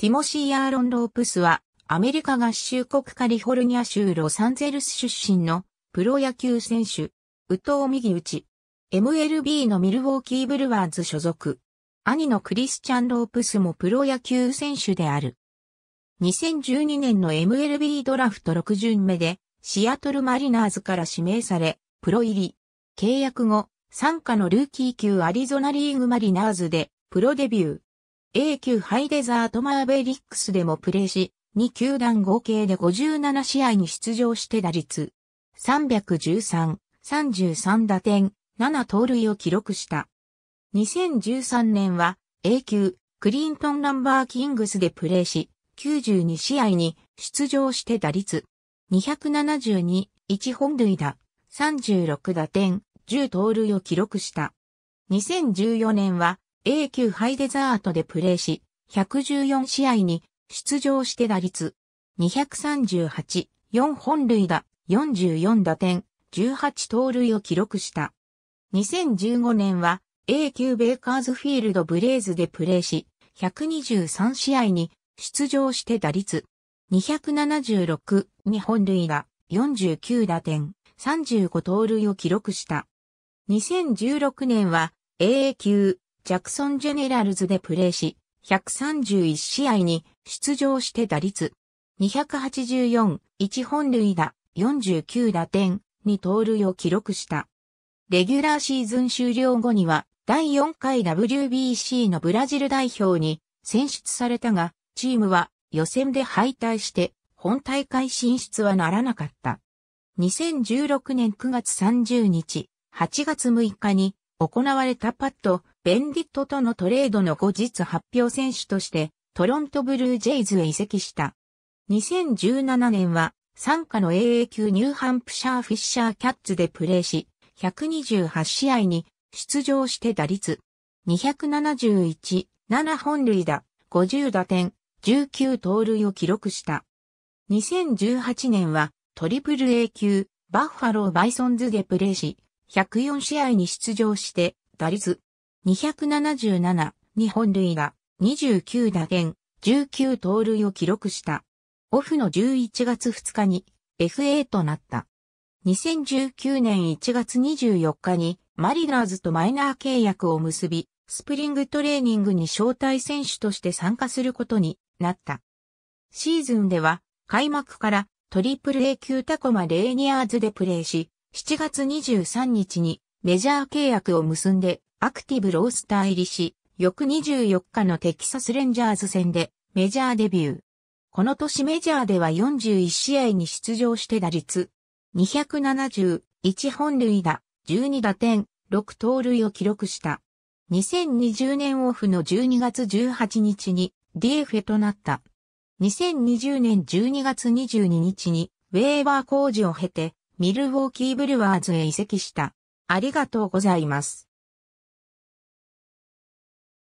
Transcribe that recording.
ティモシー・アーロン・ロープスは、アメリカ合衆国カリフォルニア州ロサンゼルス出身のプロ野球選手、宇藤右打ち、MLB のミルウォーキー・ブルワーズ所属。兄のクリスチャン・ロープスもプロ野球選手である。2012年の MLB ドラフト6巡目で、シアトルマリナーズから指名され、プロ入り。契約後、参加のルーキー級アリゾナリーグマリナーズで、プロデビュー。A 級ハイデザートマーベリックスでもプレーし、2球団合計で57試合に出場して打率313、33打点、7盗塁を記録した。2013年は A 級クリントンランバーキングスでプレーし、92試合に出場して打率272、1本塁打、36打点、10盗塁を記録した。2014年は A 級ハイデザートでプレーし、114試合に出場して打率238、4本塁打、44打点、18盗塁を記録した。2015年は A 級ベイカーズフィールドブレイズでプレーし、123試合に出場して打率276、2本塁打、49打点、35盗塁を記録した。2016年は AA 級ジャクソン・ジェネラルズでプレーし、131試合に出場して打率284、1本塁打、49打点、に盗塁を記録した。レギュラーシーズン終了後には、第4回 WBC のブラジル代表に選出されたが、チームは予選で敗退して、本大会進出はならなかった。2016年9月30日、8月6日に行われたパッドベンディットとのトレードの後日発表選手として、トロントブルージェイズへ移籍した。2017年は、参加の AA 級ニューハンプシャーフィッシャーキャッツでプレーし、128試合に出場して打率、271、7本塁打、50打点、19盗塁を記録した。2018年は、トリプル A 級、バッファローバイソンズでプレーし、104試合に出場して、打率、277日本塁打、29打点、19盗塁を記録した。オフの11月2日に FA となった。2019年1月24日にマリナーズとマイナー契約を結び、スプリングトレーニングに招待選手として参加することになった。シーズンでは開幕からトリプル A 級タコマレーニアーズでプレーし、7月23日にメジャー契約を結んでアクティブロースター入りし、翌24日のテキサスレンジャーズ戦でメジャーデビュー。この年メジャーでは41試合に出場して打率271本塁打、12打点、6盗塁を記録した。2020年オフの12月18日に d f となった。2020年12月22日にウェーバー工事を経てミルウォーキーブルワーズへ移籍した。ありがとうございます。